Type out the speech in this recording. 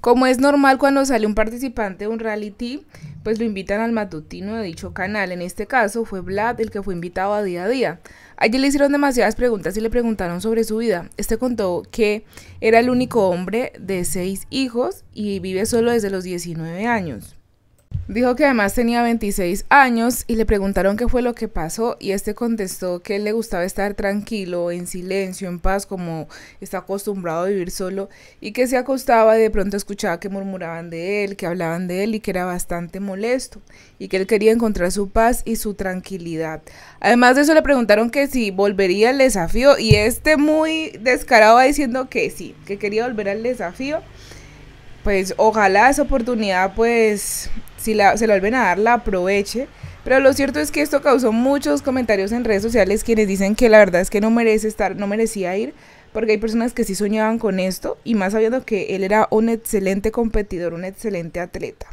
Como es normal cuando sale un participante de un reality, pues lo invitan al matutino de dicho canal. En este caso fue Vlad el que fue invitado a día a día. Allí le hicieron demasiadas preguntas y le preguntaron sobre su vida. Este contó que era el único hombre de seis hijos y vive solo desde los 19 años. Dijo que además tenía 26 años y le preguntaron qué fue lo que pasó y este contestó que le gustaba estar tranquilo, en silencio, en paz, como está acostumbrado a vivir solo y que se acostaba y de pronto escuchaba que murmuraban de él, que hablaban de él y que era bastante molesto y que él quería encontrar su paz y su tranquilidad. Además de eso le preguntaron que si volvería al desafío y este muy descarado va diciendo que sí, que quería volver al desafío pues ojalá esa oportunidad pues si la, se la vuelven a dar, la aproveche. Pero lo cierto es que esto causó muchos comentarios en redes sociales quienes dicen que la verdad es que no merece estar, no merecía ir, porque hay personas que sí soñaban con esto y más sabiendo que él era un excelente competidor, un excelente atleta.